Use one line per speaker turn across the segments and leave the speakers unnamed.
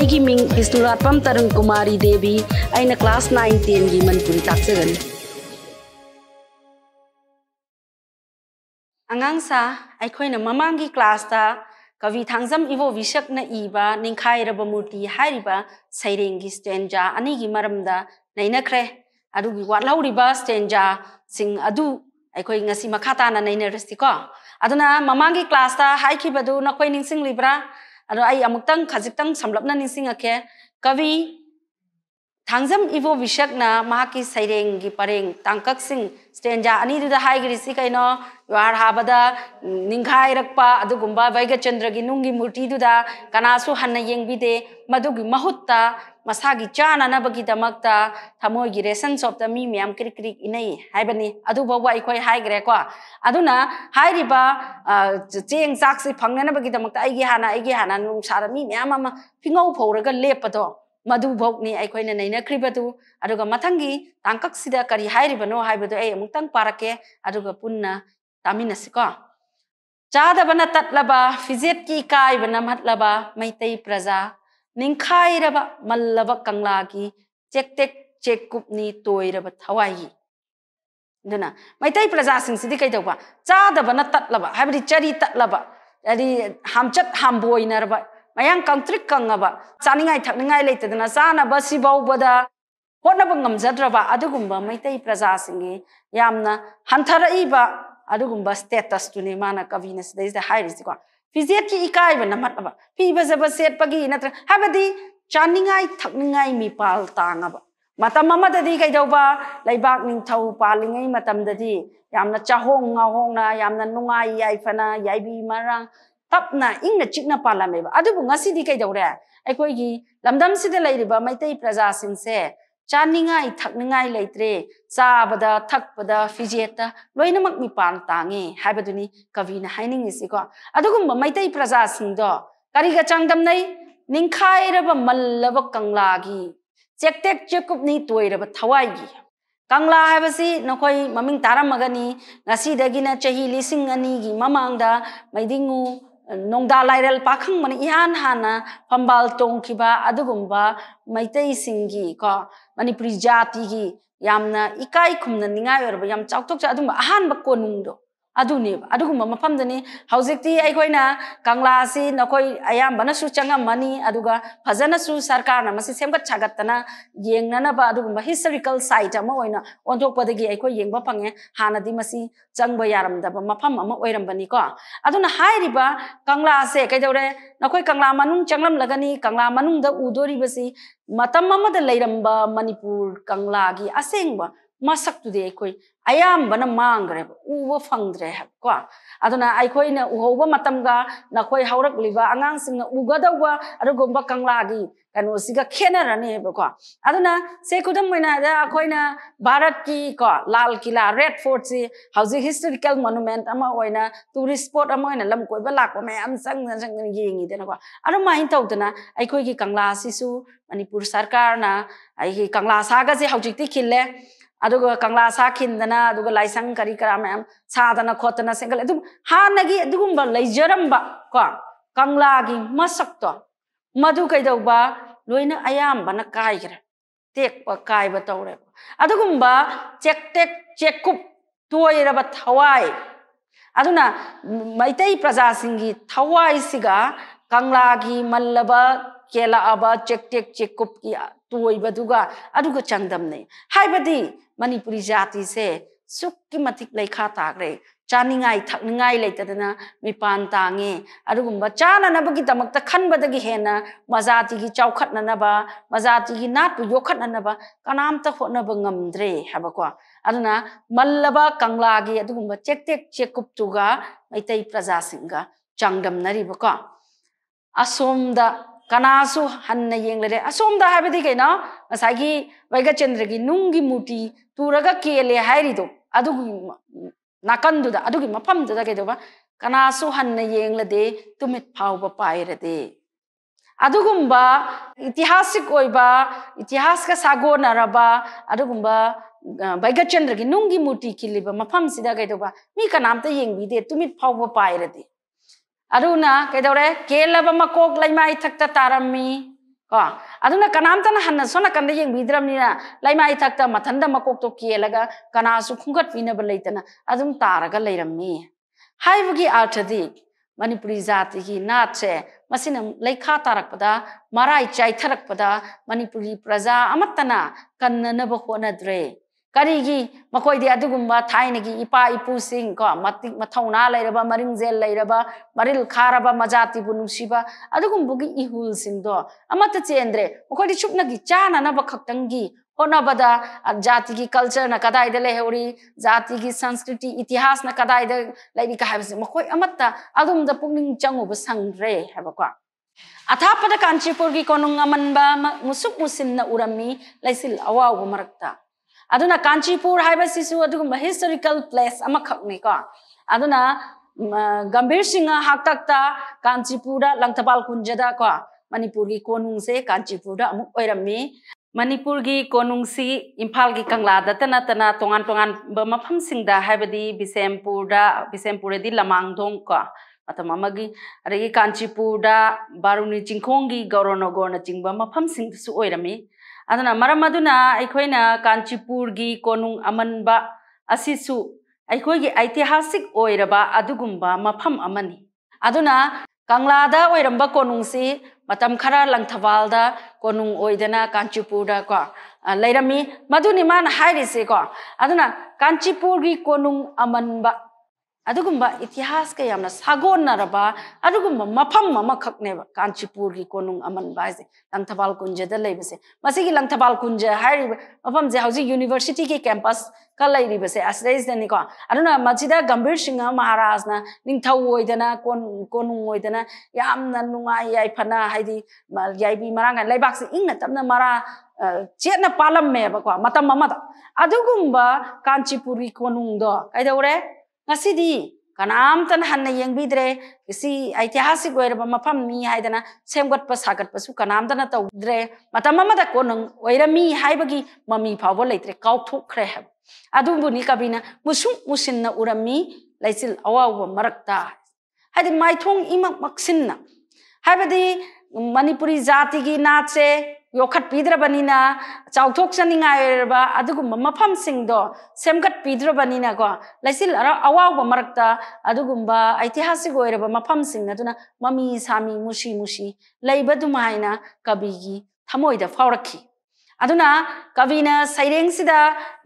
ꯑꯩꯒꯤ ꯃꯤꯡ ꯕꯤꯁꯅꯨꯔꯥꯠꯄꯝ ꯇꯔꯨꯟ ꯀꯨꯃꯥꯔꯤ ꯗꯦꯕꯤ ꯑꯩꯅ ꯀ꯭ꯂꯥꯁ ꯅꯥꯏꯟ ꯇꯦꯟꯒꯤ ꯃꯅꯤꯄꯨꯔꯤ ꯇꯥꯛꯆꯒꯅꯤ ꯑꯉꯥꯡ ꯁꯥ ꯑꯩꯈꯣꯏꯅ ꯃꯃꯥꯡꯒꯤ ꯀ꯭ꯂꯥꯁꯇ ꯀꯕꯤ ꯊꯥꯡꯖꯝ ꯏꯕꯣ ꯕꯤꯁꯛꯅ ꯏꯕ ꯅꯤꯡꯈꯥꯏꯔꯕ ꯃꯨꯔꯇꯤ ꯍꯥꯏꯔꯤꯕ ꯁꯩꯔꯦꯡꯒꯤ ꯁ꯭ꯇꯦꯟꯖꯥ ꯑꯅꯤꯒꯤ ꯃꯔꯝꯗ ꯅꯩꯅꯈ꯭ꯔꯦ ꯑꯗꯨꯒꯤ ꯋꯥꯠꯍꯧꯔꯤꯕ ꯁ꯭ꯇꯦꯟꯖꯥꯁꯤꯡ ꯑꯗꯨ ꯑꯩꯈꯣꯏ ꯉꯁꯤ ꯃꯈꯥ ꯇꯥꯅ ꯅꯩꯅꯔꯁꯤꯀꯣ ꯑꯗꯨꯅ ꯃꯃꯥꯡꯒꯤ ꯀ꯭ꯂꯥꯁꯇ ꯍꯥꯏꯈꯤꯕꯗꯨ ꯅꯈꯣꯏ ꯅꯤꯡꯁꯤꯡꯂꯤꯕ꯭ꯔꯥ अमुक खजिकंग समलपना निगे कवि थांजम इबो विशकना महाकी सैरेंग की परेंग तांकक सिंह स्टेंजा अनि दुदा हाइगिरिसि कैनो युआर की नुंगी मूर्ति कनासु हन्न येंगबिदे मदुगी महुत्ता मसागी चाना थमोगी रेसन सोप्ता मी म्याम क्रिक क्रिक इनै हाइबनी अदु बवा इखोय हाइग्रेको अदुना हाइरिबा मी म्याम फिंगौ फौरगा लेपतो ꯃꯗꯨꯐꯧꯅꯤ ꯑꯩꯈꯣꯏꯅ ꯅꯩꯅꯈ꯭ꯔꯤꯕꯗꯨ ꯑꯗꯨꯒ ꯃꯊꯪꯒꯤ ꯇꯥꯡꯀꯛꯁꯤꯗ ꯀꯔꯤ ꯍꯥꯏꯔꯤꯕꯅꯣ ꯍꯥꯏꯕꯗꯨ ꯑꯩ ꯑꯃꯨꯛꯇꯪ ꯄꯥꯔꯛꯀꯦ ꯑꯗꯨꯒ ꯄꯨꯟꯅ ꯇꯥꯃꯤꯟꯅꯁꯤꯀꯣ ꯆꯥꯗꯕꯅ ꯇꯠꯂꯕ ꯐꯤꯖꯦꯠꯀꯤ ꯏꯀꯥꯏꯕꯅ ꯃꯠꯂꯕ ꯃꯩꯇꯩ ꯄ꯭ꯔꯖꯥ ꯅꯤꯡꯈꯥꯏꯔꯕ ꯃꯜꯂꯕ ꯀꯪꯂꯥꯒꯤ ꯆꯦꯛꯇꯦꯛ ꯆꯦꯛꯀꯨꯞꯅꯤ ꯇꯣꯏꯔꯕ ꯊꯋꯥꯏꯒꯤ ꯑꯗꯨꯅ ꯃꯩꯇꯩ ꯄ꯭ꯔꯖꯥꯁꯤꯡꯁꯤꯗꯤ ꯀꯩꯗꯧꯕ ꯆꯥꯗꯕꯅ ꯇꯠꯂꯕ ꯍꯥꯏꯕꯗꯤ ꯆꯔꯤ ꯇꯠꯂꯕ ꯍꯥꯏꯗꯤ ꯍꯥꯝꯆꯠ ꯍꯥꯝꯕꯣꯏꯅꯔꯕ ꯃꯌꯥꯝ ꯀꯥꯡꯇ꯭ꯔꯤꯛ ꯀꯪꯉꯕ ꯆꯥꯅꯤꯡꯉꯥꯏ ꯊꯛꯅꯤꯡꯉꯥꯏ ꯂꯩꯇꯗꯅ ꯆꯥꯅꯕ ꯁꯤꯐꯥꯎꯕꯗ ꯍꯣꯠꯅꯕ ꯉꯝꯖꯗ꯭ꯔꯕ ꯑꯗꯨꯒꯨꯝꯕ ꯃꯩꯇꯩ ꯄ꯭ꯔꯖꯥꯁꯤꯡꯒꯤ ꯌꯥꯝꯅ ꯍꯟꯊꯔꯛꯏꯕ ꯑꯗꯨꯒꯨꯝꯕ ꯁ꯭ꯇꯦꯇꯁꯇꯨꯅꯤ ꯃꯥꯅ ꯀꯕꯤꯅ ꯁꯤꯗꯩꯁꯤꯗ ꯍꯥꯏꯔꯤꯁꯤꯀꯣ ꯐꯤꯖꯦꯠꯀꯤ ꯏꯀꯥꯏꯕ ꯅꯝꯃꯠꯂꯕ ꯐꯤꯕ ꯁꯦꯕ ꯁꯦꯠꯄꯒꯤ ꯅꯠꯇ꯭ꯔ ꯍꯥꯏꯕꯗꯤ ꯆꯥꯅꯤꯡꯉꯥꯏ ꯊꯛꯅꯤꯡꯉꯥꯏ ꯃꯤꯄꯥꯜ ꯇꯥꯡꯉꯕ ꯃꯇꯝ ꯑꯃꯗꯗꯤ ꯀꯩꯗꯧꯕ ꯂꯩꯕꯥꯛ ꯅꯤꯡꯊꯧ ꯄꯥꯜꯂꯤꯉꯩ ꯃꯇꯝꯗꯗꯤ ꯌꯥꯝꯅ ꯆꯥꯍꯣꯡ ꯉꯥꯍꯣꯡꯅ ꯌꯥꯝꯅ ꯅꯨꯡꯉꯥꯏ ꯌꯥꯏꯐꯅ ꯌꯥꯏꯕꯤ ꯃꯔꯥꯡ तपना पालाब मत प्रजा से चाई थक्ट्रे चाबद थकपद फिजेट लोनम निपान तांगे है कविनेको अगुब मत प्रजा सिंह करीग चादम निखाइरब मलब कंगला की चेकटे चेकुपनी तोरब थवाई कंगला है नखो ममी तारमगनी चही लिंग अनी मांग nongda lairal pakhang man ihan hana pambal tong kiba adugumba maitai singi ko manipuri jati gi yamna ikai khumna ningai yor ba yam chawtok cha adum ahan ba konung do ꯑꯗꯨꯅꯦꯕ ꯑꯗꯨꯒꯨꯝꯕ ꯃꯐꯝꯗꯅꯤ ꯍꯧꯖꯤꯛꯇꯤ ꯑꯩꯈꯣꯏꯅ ꯀꯪꯂꯥꯁꯤ ꯅꯈꯣꯏ ꯑꯌꯥꯝꯕꯅꯁꯨ ꯆꯪꯉꯝꯃꯅꯤ ꯑꯗꯨꯒ ꯐꯖꯅꯁꯨ ꯁꯔꯀꯥꯔꯅ ꯃꯁꯤ ꯁꯦꯝꯒꯠ ꯁꯥꯒꯠꯇꯅ ꯌꯦꯡꯅꯅꯕ ꯑꯗꯨꯒꯨꯝꯕ ꯍꯤꯁꯇꯣꯔꯤꯀꯦꯜ ꯁꯥꯏꯠ ꯑꯃ ꯑꯣꯏꯅ ꯑꯣꯟꯊꯣꯛꯄꯗꯒꯤ ꯑꯩꯈꯣꯏ ꯌꯦꯡꯕ ꯐꯪꯉꯦ ꯍꯥꯟꯅꯗꯤ ꯃꯁꯤ ꯆꯪꯕ ꯌꯥꯔꯝꯗꯕ ꯃꯐꯝ ꯑꯃ ꯑꯣꯏꯔꯝꯕꯅꯤꯀꯣ ꯑꯗꯨꯅ ꯍꯥꯏꯔꯤꯕ ꯀꯪꯂꯥꯁꯦ ꯀꯩꯗꯧꯔꯦ ꯅꯈꯣꯏ ꯀꯪꯂꯥ ꯃꯅꯨꯡ ꯆꯪꯂꯝꯂꯒꯅꯤ ꯀꯪꯂꯥ ꯃꯅꯨꯡꯗ ꯎꯗꯣꯔꯤꯕꯁꯤ ꯃꯇꯝ ꯑꯃꯗ ꯂꯩꯔꯝꯕ ꯃꯅꯤꯄꯨꯔ ꯀꯪꯂꯥꯒꯤ ꯑꯁꯦꯡꯕ masak tu de koi ayam bana mangre uwa fangdre ha ko aduna ai koi na uhoba matam ga na koi haurak liba angang sing na uga da wa aru gomba kangla gi kanu siga khena rani ha ko aduna se kudam moina da koi na bharat ki ko lal kila red fort si hauji historical monument ama oina tourist spot ama oina lam koi ba lakwa me am sang sang gi ngi de na ko aru ma hin tau dana ai koi ki kangla si su manipur sarkar na ai ki kangla saga se hauji ti khille अगर कंगला साखिंदना करी करा ma'am सादना खोतना single तुम हाँ कंगला की मसक तो मधु कई loan बा लोइन तेप कायब काय करे टेक पर काय बताओ रे अदुगुम बा चेक चेकुप तो थवाई अदुना प्रजा सिंगी थवाई कंगला की मल्लबा केलाब चेक टेक चेक कुप की तोयबदुगा अदुगा चंगदमने हाइबदी मणिपुरी जाति से सुक्की मतिक लेखा तागरे चानिंगाई थकनिंगाई लेतदना मिपान तांगे अदुगुम्बा चाननबगी तमक्त खनबदगी हेना मजाति की चौखटननबा मजाति की नाटु योखटननबा कनामत होनब ngamdre habako aduna mallaba kangla gi adugumba chek tek chekup tuga maitai ꯀꯅꯥꯁꯨ ꯍꯟꯅ ꯌꯦꯡꯂꯔꯦ ꯑꯁꯣꯝꯗ ꯍꯥꯏꯕꯗꯤ ꯀꯩꯅꯣ ꯉꯁꯥꯏꯒꯤ ꯚꯩꯒꯆꯟꯗ꯭ꯔꯒꯤ ꯅꯨꯡꯒꯤ ꯃꯨꯔꯇꯤ ꯇꯨꯔꯒ ꯀꯦꯜꯂꯦ ꯍꯥꯏꯔꯤꯗꯣ ꯑꯗꯨꯒꯤ ꯅꯥꯀꯟꯗꯨꯗ ꯑꯗꯨꯒꯤ ꯃꯐꯝꯗꯨꯗ ꯀꯩꯗꯧꯕ ꯀꯅꯥꯁꯨ ꯍꯟꯅ ꯌꯦꯡꯂꯗꯦ ꯇꯨꯃꯤꯠ ꯐꯥꯎꯕ ꯄꯥꯏꯔꯗꯦ ꯑꯗꯨꯒꯨꯝꯕ ꯏꯇꯤꯍꯥꯁꯤꯛ ꯑꯣꯏꯕ ꯏꯇꯤꯍꯥꯁꯀ ꯁꯥꯒꯣꯟꯅꯔꯕ ꯑꯗꯨꯒꯨꯝꯕ ꯚꯩꯒꯆꯟꯗ꯭ꯔꯒꯤ ꯅꯨꯡꯒꯤ ꯃꯨꯔꯇꯤ ꯈꯤꯜꯂꯤꯕ ꯃꯐꯝꯁꯤꯗ ꯀꯩꯗꯧꯕ ꯃꯤ ꯀꯅꯥꯝꯇ ꯌꯦꯡꯕꯤꯗꯦ ꯇꯨꯃꯤꯠ ꯐꯥꯎꯕ ꯄꯥꯏꯔꯗꯤ अरुना कदौरे केलब मकोक लाइमाई थक्ता तारमी को अरुना कनाम हन हन्ना सोना कंदे ये विद्रम नीना लाइमाई थक्ता मथंदा मकोक तो केलगा कनासु खुंगत पीने बले तना अरुम तारगा जाति की नाच मसीन लेखा तारकपदा मराई चाइथरकपदा मनपुरी प्रजा अमतना कन्ननब होनद्रे ꯀꯔꯤꯒꯤ ꯃꯈꯣꯏꯗꯤ ꯑꯗꯨꯒꯨꯝꯕ ꯊꯥꯏꯅꯒꯤ ꯏꯄꯥ ꯏꯄꯨꯁꯤꯡ ꯀꯣ ꯃꯇꯤꯛ ꯃꯊꯧꯅꯥ ꯂꯩꯔꯕ ꯃꯔꯤꯡꯖꯦꯜ ꯂꯩꯔꯕ ꯃꯔꯤꯜ ꯈꯥꯔꯕ ꯃꯖꯥꯇꯤꯕꯨ ꯅꯨꯡꯁꯤꯕ ꯑꯗꯨꯒꯨꯝꯕꯒꯤ ꯏꯍꯨꯜꯁꯤꯡꯗꯣ ꯑꯃꯠꯇ ꯆꯦꯟꯗ꯭ꯔꯦ ꯃꯈꯣꯏꯗꯤ ꯆꯨꯞꯅꯒꯤ ꯆꯥꯅꯅꯕ ꯈꯛꯇꯪꯒꯤ ꯍꯣꯠꯅꯕꯗ ꯖꯥꯇꯤꯒꯤ ꯀꯜꯆꯔꯅ ꯀꯗꯥꯏꯗ ꯂꯩꯍꯧꯔꯤ ꯖꯥꯇꯤꯒꯤ ꯁꯪꯁꯀ꯭ꯔꯤꯇꯤ ꯏꯇꯤꯍꯥꯁꯅ ꯀꯗꯥꯏꯗ ꯂꯩꯔꯤꯒ ꯍꯥꯏꯕꯁꯤ ꯃꯈꯣꯏ ꯑꯃꯠꯇ ꯑꯗꯣꯝꯗ ꯄꯨꯛꯅꯤꯡ ꯆꯪꯉꯨꯕ ꯁꯪꯗ꯭ꯔꯦ ꯍꯥꯏꯕꯀꯣ ꯑꯊꯥꯞꯄꯗ ꯀꯥꯟꯆꯤꯄꯨꯔꯒꯤ ꯀꯣꯅꯨꯡ ꯑꯃꯟꯕ ꯃꯨꯁꯨꯛ ꯃꯨꯁꯤꯟꯅ ꯎꯔꯝꯃꯤ ꯂꯩꯁꯤꯜ ꯑꯋꯥꯎꯕ ꯃꯔꯛꯇ aduna kanchipur haiba sisu adugum historical place amakak ni ko aduna gambhir singa haktakta kanchipura langthapal kunjada ko manipur gi konung se kanchipur da amuk oirammi manipur gi konung si imphal gi kangla da tana tana tongan tongan ba mapham sing da haibadi bisempur da bisempur di lamang dong ko matam amagi aregi kanchipur da baruni chingkhong gi gauronogon chingba mapham sing su oirami ಅದನ್ನ ಮರಮದುನ ಐಖೋಯ್ನ ಕಾಂಚಿಪುರ್ಗಿ ಕೋನುಂಗ್ ಅಮನ್ಬ ಅಸಿಸು ಐಖೋಯ್ಗೆ ಐತಿಹಾಸಿಕ್ ಓಯ್ರಬ ಅದುಗುಂಬ ಮಫಮ್ ಅಮನಿ ಅದನ್ನ ಕಂಗ್ಲಾದ ಓಯ್ರಂಬ ಕೋನುಂಗ್ಸಿ ಮತಂ ಖರ ಲಂಥವಾಲ್ದ ಕೋನುಂಗ್ ಓಯ್ದನ ಕಾಂಚಿಪುರ್ದ ಕೋ ಲೈರಮಿ ಮಧುನಿಮಾನ ಹಾರಿಸಿ ಕೋ ಅದನ್ನ ಕಾಂಚಿಪುರ್ಗಿ ಕೋನುಂಗ್ ಅಮನ್ಬ अगुब इतिहास क्या सागोनब अगुब मफम अमखने कांचीपुर की कोनुंग अमनबाजे लंथबाल कुंजद लेबसे लंथबाल कुंज है मफमसे हजी university की कैंपस का लेबसे असदेको गंभीर सिंह महाराज निथौदना कोनुदना याफना याबी मरा लेबाक से इंग तब मरा चेन पालमेबको कांचीपुर की कोनुंग कईदौरे ngasi di kanam tan han na yeng bidre si aitihasi go er ba mapam mi hai dana sem gat pa sagat pa su kanam dana ta udre mata mama da kon oira mi hai bagi mami pa bol lai tre kau tho khre ha adu bina musu musin na uram lai sil awa wa marak ta hai di mai thong imak hai badi manipuri jati gi na ꯌꯣꯛꯈꯠꯄꯤꯗ꯭ꯔꯕꯅꯤꯅ ꯆꯥꯎꯊꯣꯛꯆꯅꯤꯡꯉꯥꯏ ꯑꯗꯨꯒꯨꯝꯕ ꯃꯐꯝꯁꯤꯡꯗꯣ ꯁꯦꯝꯒꯠꯄꯤꯗ꯭ꯔꯕꯅꯤꯅꯀꯣ ꯂꯩꯆꯤꯜ ꯑꯋꯥꯎꯕ ꯃꯔꯛꯇ ꯑꯗꯨꯒꯨꯝꯕ ꯑꯩꯇꯤꯍꯥꯁꯤꯛ ꯑꯣꯏꯔꯕ ꯃꯐꯝꯁꯤꯡ ꯑꯗꯨꯅ ꯃꯃꯤ ꯁꯥꯃꯤ ꯃꯨꯁꯤ ꯃꯨꯁꯤ ꯂꯩꯕ ꯑꯗꯨꯃꯥꯏꯅ ꯀꯕꯤꯒꯤ ꯊꯃꯣꯏꯗ ꯐꯥꯎꯔꯛꯈꯤ ꯑꯗꯨꯅ ꯀꯕꯤꯅ ꯁꯩꯔꯦꯡꯁꯤꯗ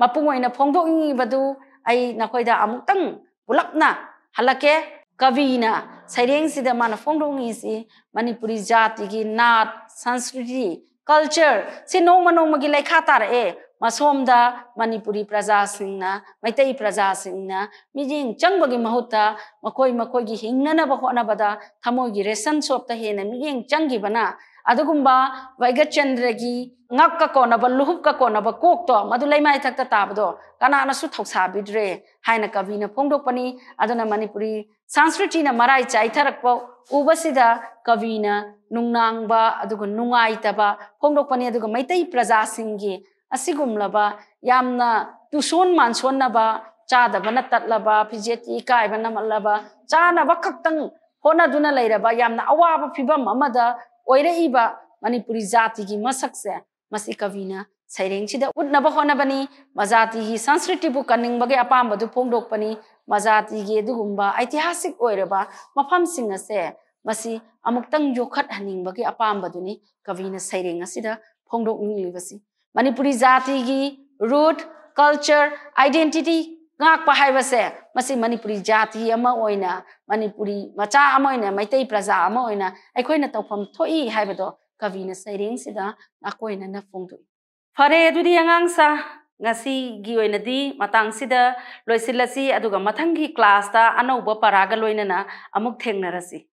ꯃꯄꯨꯡ ꯑꯣꯏꯅ ꯐꯣꯡꯗꯣꯛꯅꯤꯡꯉꯤꯕꯗꯨ ꯑꯩ ꯅꯈꯣꯏꯗ ꯑꯃꯨꯛꯇꯪ ꯄꯨꯂꯞꯅ ꯍꯜꯂꯛꯀꯦ कविना सैरेंसीद मान फोंडोंगी मणिपुरी जाति की नाट संस्कृति ꯀꯜꯆꯔ ꯁꯤ ꯅꯣꯡꯃ ꯅꯣꯡꯃꯒꯤ ꯂꯩꯈꯥ ꯇꯥꯔꯛꯑꯦ ꯃꯁꯣꯝꯗ ꯃꯅꯤꯄꯨꯔꯤ ꯄ꯭ꯔꯖꯥꯁꯤꯡꯅ ꯃꯩꯇꯩ ꯄ꯭ꯔꯖꯥꯁꯤꯡꯅ ꯃꯤꯠꯌꯦꯡ ꯆꯪꯕꯒꯤ ꯃꯍꯨꯠꯇ ꯃꯈꯣꯏ ꯃꯈꯣꯏꯒꯤ ꯍꯤꯡꯅꯅꯕ ꯍꯣꯠꯅꯕꯗ ꯊꯃꯣꯏꯒꯤ ꯔꯦꯁꯟ ꯁꯣꯞꯇ ꯍꯦꯟꯅ ꯃꯤꯠꯌꯦꯡ ꯆꯪꯈꯤꯕꯅ ꯑꯗꯨꯒꯨꯝꯕ ꯚꯩꯒꯆꯟꯗ꯭ꯔꯒꯤ ꯉꯛꯀ ꯀꯣꯟꯅꯕ ꯂꯨꯍꯨꯞꯀ ꯀꯣꯟꯅꯕ ꯀꯣꯛꯇꯣ ꯃꯗꯨ ꯂꯩꯃꯥꯏ ꯊꯛꯇ ꯇꯥꯕꯗꯣ ꯀꯅꯥꯅꯁꯨ ꯊꯧꯁꯥꯕꯤꯗ꯭ꯔꯦ ꯍꯥꯏꯅ ꯀꯕꯤꯅ ꯐꯣꯡꯗꯣꯛꯄꯅꯤ ꯑꯗꯨꯅ ꯃꯅꯤꯄꯨꯔꯤ ꯁꯪꯁꯀ꯭ꯔꯤꯇꯤꯅ ꯃꯔꯥꯏ ꯆꯥꯏꯊꯔꯛꯄ ꯎꯕꯁꯤꯗ ꯀꯕꯤꯅ ꯅꯨꯡꯅꯥꯡꯕ ꯑꯗꯨꯒ ꯅꯨꯡꯉꯥꯏꯇꯕ ꯐꯣꯡꯗꯣꯛꯄꯅꯤ ꯑꯗꯨꯒ ꯃꯩꯇꯩ ꯄ꯭ꯔꯖꯥꯁꯤꯡꯒꯤ ꯑꯁꯤꯒꯨꯝꯂꯕ ꯌꯥꯝꯅ ꯇꯨꯁꯣꯟ ꯃꯥꯟꯁꯣꯟꯅꯕ ꯆꯥꯗꯕꯅ ꯇꯠꯂꯕ ꯐꯤꯖꯦꯠꯀꯤ ꯏꯀꯥꯏꯕ ꯅꯝꯃꯠꯂꯕ ꯆꯥꯅꯕ ꯈꯛꯇꯪ ꯍꯣꯠꯅꯗꯨꯅ ꯂꯩꯔꯕ ꯌꯥꯝꯅ ꯑꯋꯥꯕ ꯐꯤꯕꯝ ꯑꯃꯗ ꯑꯣꯏꯔꯛꯏꯕ ꯃꯅꯤꯄꯨꯔꯤ ꯖꯥꯇꯤꯒꯤ ꯃꯁꯛꯁꯦ ꯃꯁꯤ ꯀꯕꯤꯅ ꯁꯩꯔꯦꯡꯁꯤꯗ ꯎꯠꯅꯕ ꯍꯣꯠꯅꯕꯅꯤ ꯃꯖꯥꯇꯤꯒꯤ ꯁꯪꯁꯀ꯭ꯔꯤꯇꯤꯕꯨ ꯀꯟꯅꯤꯡꯕꯒꯤ ꯑꯄꯥꯝꯕꯗꯨ ꯐꯣꯡꯗꯣꯛꯄꯅꯤ ꯃꯖꯥꯇꯤꯒꯤ ꯑꯗꯨꯒꯨꯝꯕ ꯑꯩꯇꯤꯍꯥꯁꯤꯛ ꯑꯣꯏꯔꯕ ꯃꯐꯝꯁꯤꯡ ꯑꯁꯦ ꯃꯁꯤ ꯑꯃꯨꯛꯇꯪ ꯌꯣꯛꯈꯠꯍꯟꯅꯤꯡꯕꯒꯤ ꯑꯄꯥꯝꯕꯗꯨꯅꯤ ꯀꯕꯤꯅ ꯁꯩꯔꯦꯡ ꯑꯁꯤꯗ ꯐꯣꯡꯗꯣꯛꯅꯤꯡꯂꯤꯕꯁꯤ ꯃꯅꯤꯄꯨꯔꯤ ꯖꯥꯇꯤꯒꯤ ꯔꯨꯠ ꯀꯜꯆꯔ ꯑꯥꯏꯗꯦꯟꯇꯤꯇꯤ ꯉꯥꯛꯄ ꯍꯥꯏꯕꯁꯦ ꯃꯁꯤ ꯃꯅꯤꯄꯨꯔꯤ ꯖꯥꯇꯤ ꯑꯃ ꯑꯣꯏꯅ ꯃꯅꯤꯄꯨꯔꯤ ꯃꯆꯥ ꯑꯃ ꯑꯣꯏꯅ ꯃꯩꯇꯩ ꯄ꯭ꯔꯖꯥ ꯑꯃ ꯑꯣꯏꯅ ꯑꯩꯈꯣꯏꯅ ꯇꯧꯐꯝ ꯊꯣꯛꯏ ꯍꯥꯏꯕꯗꯣ ꯀꯕꯤꯅ ꯁꯩꯔꯦꯡꯁꯤꯗ ꯅꯥꯀꯣꯏꯅꯅ ꯐꯣꯡꯗꯣꯛꯏ ꯐꯔꯦ ꯑꯗꯨꯗꯤ ꯑꯉꯥꯡ ꯁꯥ ಅದುಗ ಮಥಂಗೆ ಕ್ಲಾಸ ಅನೌವ ಪರಾಗ ಲೈನರ